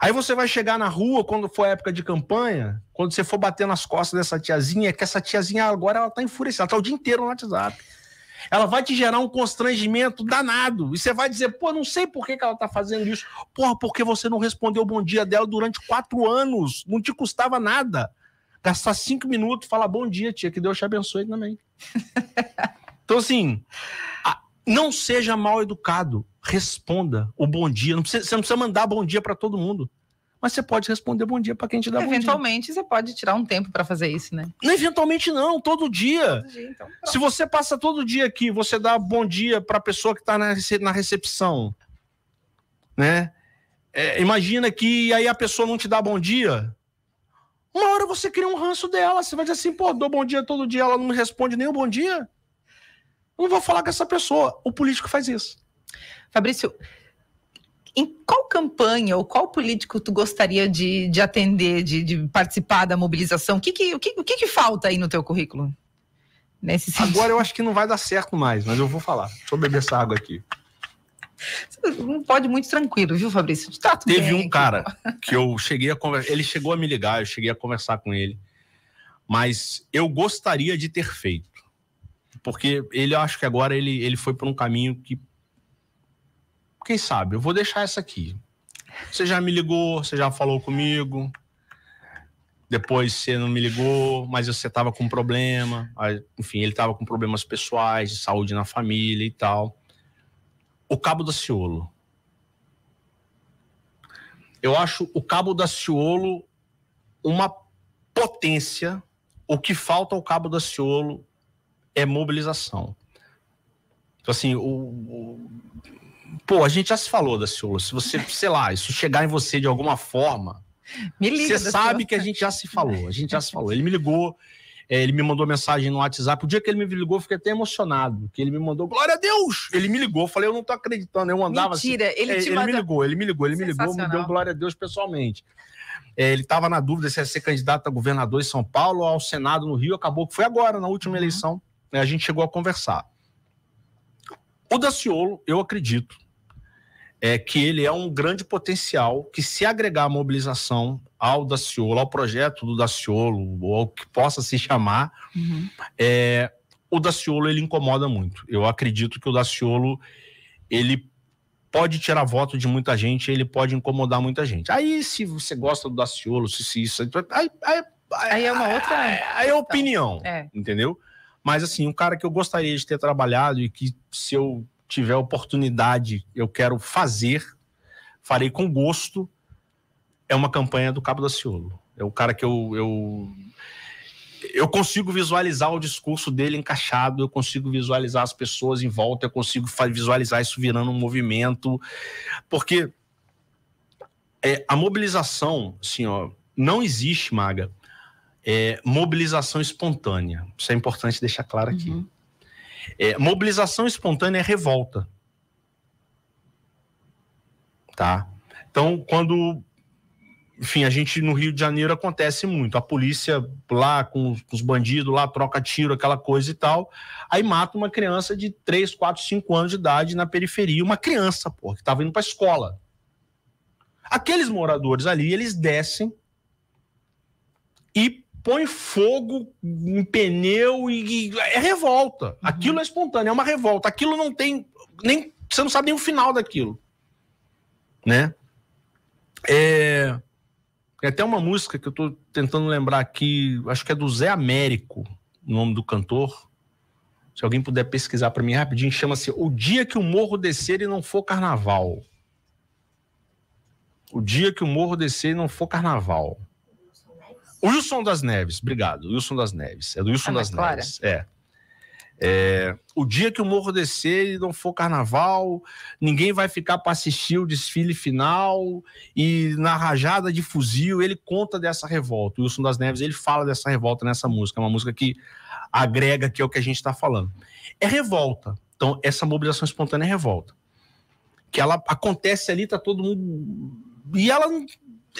Aí você vai chegar na rua quando for época de campanha, quando você for bater nas costas dessa tiazinha, que essa tiazinha agora ela tá enfurecida, ela tá o dia inteiro no WhatsApp. Ela vai te gerar um constrangimento danado. E você vai dizer, pô, não sei por que, que ela tá fazendo isso. Porra, porque você não respondeu o bom dia dela durante quatro anos. Não te custava nada. Gastar cinco minutos, falar bom dia, tia, que Deus te abençoe também. <laughs> então, assim, a, não seja mal educado. Responda o bom dia. Não precisa, você não precisa mandar bom dia para todo mundo. Mas você pode responder bom dia para quem te dá bom dia. Eventualmente você pode tirar um tempo para fazer isso, né? Não, eventualmente não, todo dia. Todo dia então, Se você passa todo dia aqui, você dá bom dia para a pessoa que está na, na recepção, né? É, imagina que aí a pessoa não te dá bom dia. Uma hora você cria um ranço dela, você vai dizer assim, pô, dou bom dia todo dia, ela não me responde nem o bom dia. Eu não vou falar com essa pessoa. O político faz isso. Fabrício, em qual campanha ou qual político tu gostaria de, de atender, de, de participar da mobilização? O que que, o, que, o que que falta aí no teu currículo? Nesse Agora eu acho que não vai dar certo mais, mas eu vou falar. Deixa eu beber essa água aqui. Não pode muito tranquilo, viu, Fabrício? Tá Teve um cara que eu cheguei a conversar. Ele chegou a me ligar, eu cheguei a conversar com ele. Mas eu gostaria de ter feito. Porque ele, eu acho que agora ele, ele foi por um caminho que. Quem sabe? Eu vou deixar essa aqui. Você já me ligou, você já falou comigo. Depois você não me ligou, mas você estava com problema. Enfim, ele estava com problemas pessoais, de saúde na família e tal. O Cabo da Ciolo. Eu acho o Cabo da Ciolo uma potência. O que falta ao Cabo da Ciolo é mobilização. Então, assim, o, o, Pô, a gente já se falou da Ciolo. Se você, <laughs> sei lá, isso chegar em você de alguma forma, liga, você sabe senhora. que a gente já se falou. A gente já se falou. Ele me ligou, é, ele me mandou mensagem no WhatsApp. O dia que ele me ligou, eu fiquei até emocionado. porque ele me mandou, glória a Deus! Ele me ligou, eu falei, eu não tô acreditando. Eu andava assim. Mentira, assim. Ele, é, ele manda... me ligou, ele me ligou, ele me ligou, me deu glória a Deus pessoalmente. É, ele estava na dúvida se ia ser candidato a governador em São Paulo ou ao Senado no Rio, acabou que foi agora, na última uhum. eleição né, a gente chegou a conversar. O Daciolo, eu acredito, é que ele é um grande potencial que se agregar a mobilização ao Daciolo, ao projeto do Daciolo, ou ao que possa se chamar, uhum. é, o Daciolo ele incomoda muito. Eu acredito que o Daciolo ele pode tirar voto de muita gente, ele pode incomodar muita gente. Aí, se você gosta do Daciolo, se, se isso, aí, aí, aí, aí é uma outra aí, aí é opinião, é. entendeu? Mas, assim, um cara que eu gostaria de ter trabalhado e que, se eu tiver oportunidade, eu quero fazer, farei com gosto, é uma campanha do Cabo da Ciolo. É o cara que eu, eu eu consigo visualizar o discurso dele encaixado, eu consigo visualizar as pessoas em volta, eu consigo visualizar isso virando um movimento, porque é, a mobilização, assim, ó, não existe, Maga, é, mobilização espontânea. Isso é importante deixar claro aqui. Uhum. É, mobilização espontânea é revolta. Tá? Então, quando. Enfim, a gente no Rio de Janeiro acontece muito. A polícia lá com os bandidos, lá troca tiro, aquela coisa e tal. Aí mata uma criança de 3, 4, 5 anos de idade na periferia. Uma criança, pô, que estava indo para escola. Aqueles moradores ali, eles descem e põe fogo em pneu e, e é revolta. Uhum. Aquilo é espontâneo, é uma revolta. Aquilo não tem nem você não sabe nem o final daquilo, né? É, é até uma música que eu estou tentando lembrar aqui, acho que é do Zé Américo, o nome do cantor. Se alguém puder pesquisar para mim rapidinho, chama-se O Dia que o Morro Descer e Não For Carnaval. O Dia que o Morro Descer e Não For Carnaval. Wilson das Neves, obrigado. Wilson das Neves. É do Wilson ah, das Clara. Neves. É. é. O dia que o morro descer e não for carnaval, ninguém vai ficar para assistir o desfile final e na rajada de fuzil. Ele conta dessa revolta. O Wilson das Neves, ele fala dessa revolta nessa música. É uma música que agrega que é o que a gente está falando. É revolta. Então, essa mobilização espontânea é revolta. Que ela acontece ali, tá todo mundo. E ela não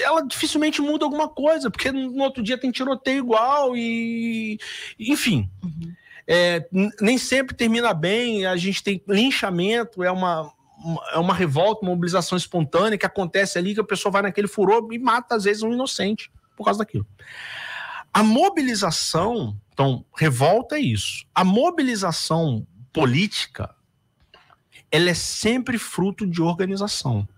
ela dificilmente muda alguma coisa, porque no outro dia tem tiroteio igual e. Enfim. Uhum. É, nem sempre termina bem, a gente tem linchamento, é uma, é uma revolta, uma mobilização espontânea que acontece ali, que a pessoa vai naquele furor e mata, às vezes, um inocente por causa daquilo. A mobilização, então, revolta é isso. A mobilização política, ela é sempre fruto de organização.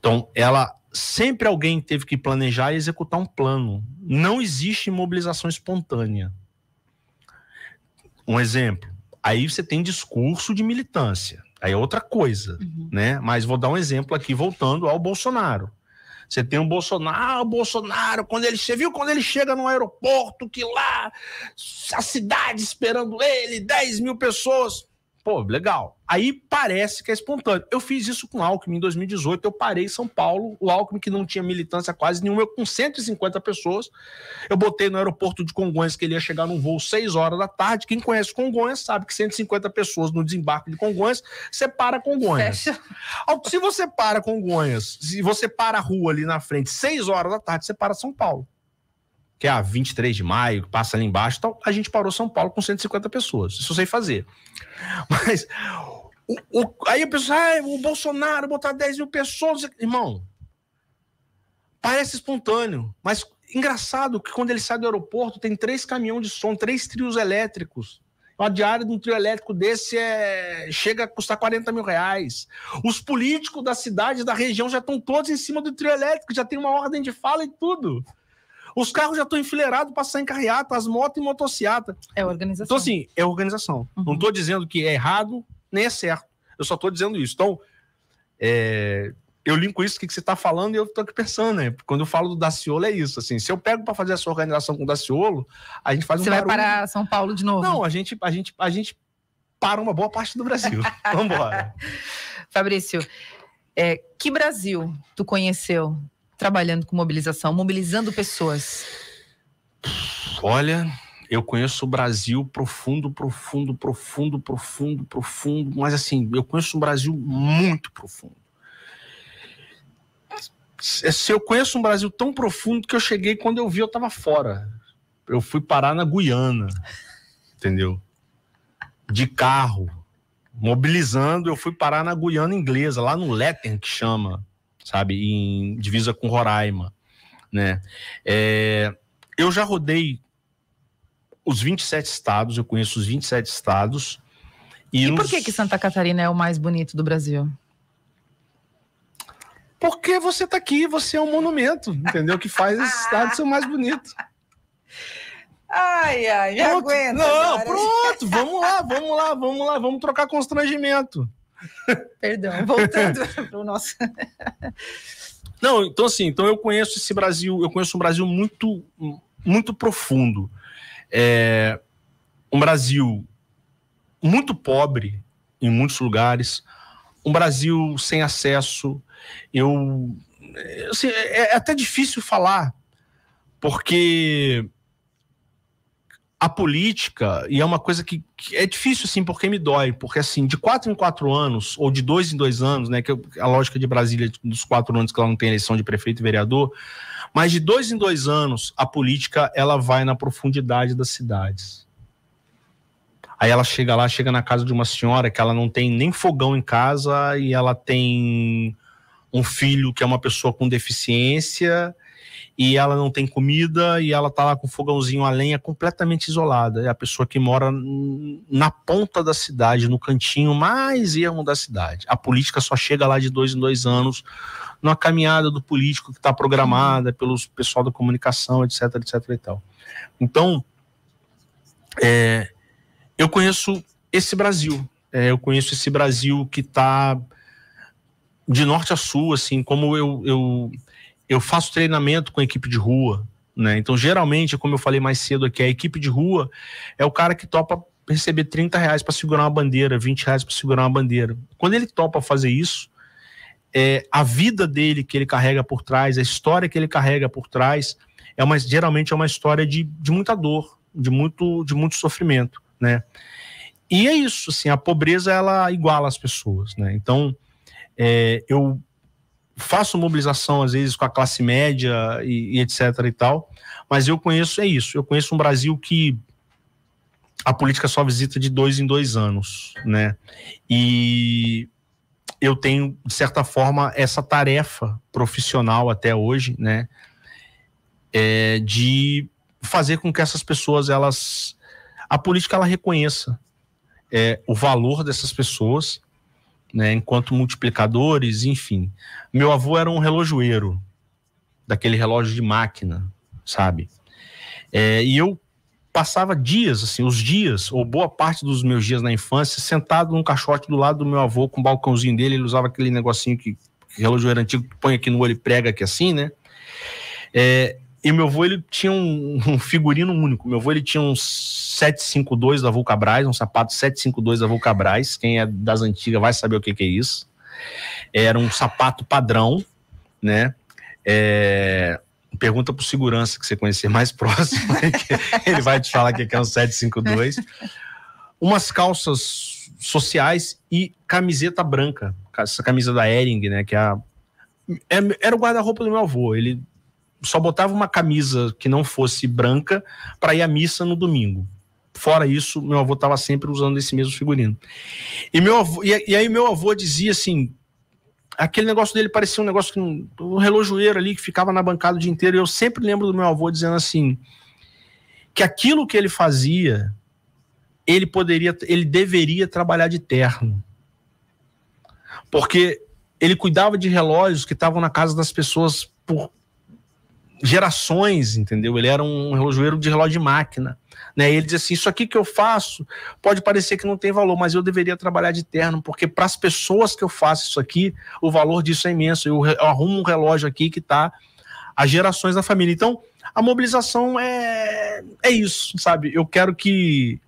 Então, ela sempre alguém teve que planejar e executar um plano. Não existe mobilização espontânea. Um exemplo. Aí você tem discurso de militância. Aí é outra coisa, uhum. né? Mas vou dar um exemplo aqui voltando ao Bolsonaro. Você tem um Bolsonaro, ah, o Bolsonaro, quando ele, você viu quando ele chega no aeroporto que lá a cidade esperando ele, 10 mil pessoas. Pô, legal. Aí parece que é espontâneo. Eu fiz isso com o Alckmin em 2018. Eu parei em São Paulo. O Alckmin, que não tinha militância quase nenhuma, eu com 150 pessoas. Eu botei no aeroporto de Congonhas que ele ia chegar num voo 6 horas da tarde. Quem conhece Congonhas sabe que 150 pessoas no desembarque de Congonhas, você para Congonhas. Fecha. Se você para Congonhas, se você para a rua ali na frente 6 horas da tarde, você para São Paulo que é a 23 de maio, passa ali embaixo tal, a gente parou São Paulo com 150 pessoas. Isso eu sei fazer. <laughs> Mas o, o, aí a pessoa, ah, o Bolsonaro botar 10 mil pessoas. Irmão, parece espontâneo, mas engraçado que quando ele sai do aeroporto tem três caminhões de som, três trios elétricos. A diária de um trio elétrico desse é... chega a custar 40 mil reais. Os políticos da cidade, da região, já estão todos em cima do trio elétrico, já tem uma ordem de fala e tudo. Os carros já estão enfileirados para sair em carreata, as motos e motocicleta. É organização. Então, assim, é organização. Uhum. Não estou dizendo que é errado, nem é certo. Eu só estou dizendo isso. Então, é, eu linko isso que, que você está falando e eu estou aqui pensando, né? Quando eu falo do Daciolo, é isso. Assim, se eu pego para fazer essa organização com o Daciolo, a gente faz um. Você vai para São Paulo de novo? Não, a gente, a gente, a gente para uma boa parte do Brasil. <laughs> Vamos embora. Fabrício, é, que Brasil tu conheceu? trabalhando com mobilização, mobilizando pessoas? Olha, eu conheço o Brasil profundo, profundo, profundo, profundo, profundo, mas assim, eu conheço um Brasil muito profundo. É, se eu conheço um Brasil tão profundo que eu cheguei quando eu vi eu estava fora. Eu fui parar na Guiana, entendeu? De carro, mobilizando, eu fui parar na Guiana inglesa, lá no Letten que chama sabe? Em divisa com Roraima, né? É, eu já rodei os 27 estados, eu conheço os 27 estados. E, e por que, que Santa Catarina é o mais bonito do Brasil? Porque você está aqui, você é um monumento, entendeu? Que faz esse <laughs> ah. estado ser o mais bonito. Ai, ai, me pronto. aguenta. Não, agora. pronto, vamos lá, vamos lá, vamos lá, vamos trocar constrangimento. Perdão, voltando <laughs> para o nosso. <laughs> Não, então assim, então eu conheço esse Brasil, eu conheço um Brasil muito, muito profundo. É, um Brasil muito pobre em muitos lugares, um Brasil sem acesso. Eu assim, é, é até difícil falar, porque a política, e é uma coisa que, que, é difícil, assim, porque me dói, porque, assim, de quatro em quatro anos, ou de dois em dois anos, né, que a lógica de Brasília dos quatro anos que ela não tem eleição de prefeito e vereador, mas de dois em dois anos, a política, ela vai na profundidade das cidades. Aí ela chega lá, chega na casa de uma senhora que ela não tem nem fogão em casa e ela tem um filho que é uma pessoa com deficiência e ela não tem comida e ela tá lá com um fogãozinho a lenha completamente isolada. É a pessoa que mora na ponta da cidade, no cantinho mais ermo da cidade. A política só chega lá de dois em dois anos, numa caminhada do político que está programada pelos pessoal da comunicação, etc, etc e tal. Então, é, eu conheço esse Brasil. É, eu conheço esse Brasil que está de norte a sul, assim, como eu, eu eu faço treinamento com equipe de rua, né? Então, geralmente, como eu falei mais cedo aqui, a equipe de rua é o cara que topa receber 30 reais para segurar uma bandeira, 20 reais para segurar uma bandeira. Quando ele topa fazer isso, é, a vida dele que ele carrega por trás, a história que ele carrega por trás, é uma, geralmente é uma história de, de muita dor, de muito, de muito sofrimento, né? E é isso, assim, a pobreza ela iguala as pessoas, né? Então, é, eu faço mobilização às vezes com a classe média e, e, etc e tal, mas eu conheço é isso. Eu conheço um Brasil que a política só visita de dois em dois anos, né? E eu tenho de certa forma essa tarefa profissional até hoje, né? É de fazer com que essas pessoas elas a política ela reconheça é, o valor dessas pessoas né, enquanto multiplicadores, enfim. Meu avô era um relojoeiro, daquele relógio de máquina, sabe? É, e eu passava dias, assim, os dias, ou boa parte dos meus dias na infância, sentado num caixote do lado do meu avô, com o balcãozinho dele, ele usava aquele negocinho que, que antigo, que põe aqui no olho e prega aqui é assim, né? É, e meu avô, ele tinha um, um, figurino único. Meu avô, ele tinha um 752 da Vulcabras, um sapato 752 da Vulcabras. Quem é das antigas vai saber o que, que é isso. Era um sapato padrão, né? É... Pergunta pro segurança que você conhecer mais <laughs> próximo, ele vai te falar que é um 752. Umas calças sociais e camiseta branca. Essa camisa da Ering, né? Que é a... É, era o guarda-roupa do meu avô. Ele só botava uma camisa que não fosse branca para ir à missa no domingo. Fora isso, meu avô estava sempre usando esse mesmo figurino. E, meu avô, e, e, aí meu avô dizia assim, aquele negócio dele parecia um negócio que um, um relojoeiro ali que ficava na bancada o dia inteiro. E eu sempre lembro do meu avô dizendo assim que aquilo que ele fazia ele poderia, ele deveria trabalhar de terno, porque ele cuidava de relógios que estavam na casa das pessoas por gerações, entendeu? Ele era um relojoeiro de relógio de máquina. Né? E ele diz assim: Isso aqui que eu faço pode parecer que não tem valor, mas eu deveria trabalhar de terno, porque para as pessoas que eu faço isso aqui, o valor disso é imenso. Eu, eu arrumo um relógio aqui que está as gerações da família. Então, a mobilização é, é isso, sabe? Eu quero que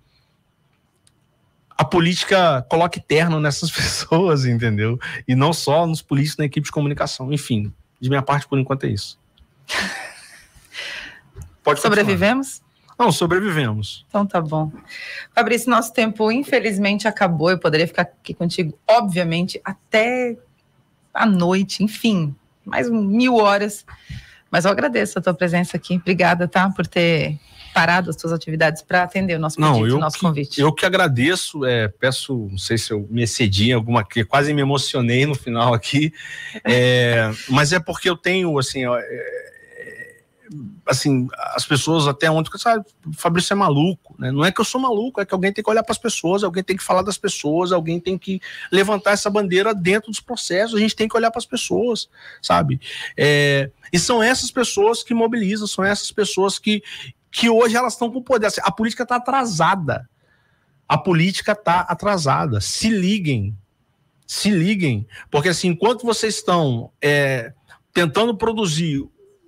a política coloque terno nessas <laughs> pessoas, entendeu? E não só nos políticos, na equipe de comunicação. Enfim, de minha parte, por enquanto é isso. Pode Sobrevivemos? Não, sobrevivemos. Então tá bom. Fabrício, nosso tempo infelizmente acabou. Eu poderia ficar aqui contigo, obviamente, até a noite, enfim, mais mil horas. Mas eu agradeço a tua presença aqui. Obrigada, tá? Por ter parado as tuas atividades para atender o nosso não, o nosso que, convite. Eu que agradeço, é, peço, não sei se eu me excedi em alguma que quase me emocionei no final aqui, é, mas é porque eu tenho, assim, é, assim, as pessoas até ontem, sabe, ah, Fabrício é maluco, né? Não é que eu sou maluco, é que alguém tem que olhar para as pessoas, alguém tem que falar das pessoas, alguém tem que levantar essa bandeira dentro dos processos, a gente tem que olhar para as pessoas, sabe? É, e são essas pessoas que mobilizam, são essas pessoas que, que hoje elas estão com poder. Assim, a política está atrasada. A política está atrasada. Se liguem. Se liguem. Porque assim, enquanto vocês estão é, tentando produzir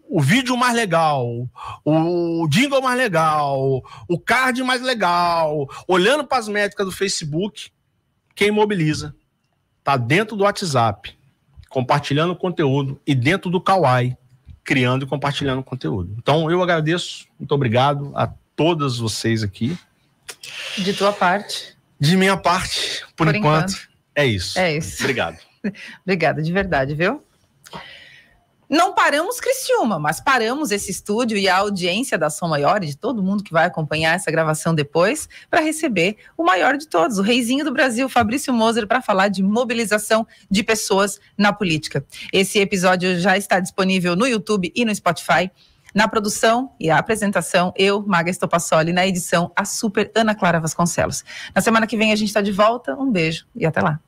o vídeo mais legal, o jingle mais legal, o card mais legal, olhando para as métricas do Facebook, quem mobiliza? Tá dentro do WhatsApp, compartilhando conteúdo e dentro do Kawaii, criando e compartilhando conteúdo. Então eu agradeço, muito obrigado a todas vocês aqui. De tua parte. De minha parte, por, por enquanto, enquanto, é isso. É isso. Obrigado. <laughs> Obrigada, de verdade, viu? Não paramos Criciúma, mas paramos esse estúdio e a audiência da Som Maior e de todo mundo que vai acompanhar essa gravação depois para receber o maior de todos, o reizinho do Brasil, Fabrício Moser, para falar de mobilização de pessoas na política. Esse episódio já está disponível no YouTube e no Spotify. Na produção e a apresentação, eu, Maga Estopassoli, na edição, a super Ana Clara Vasconcelos. Na semana que vem a gente está de volta. Um beijo e até lá.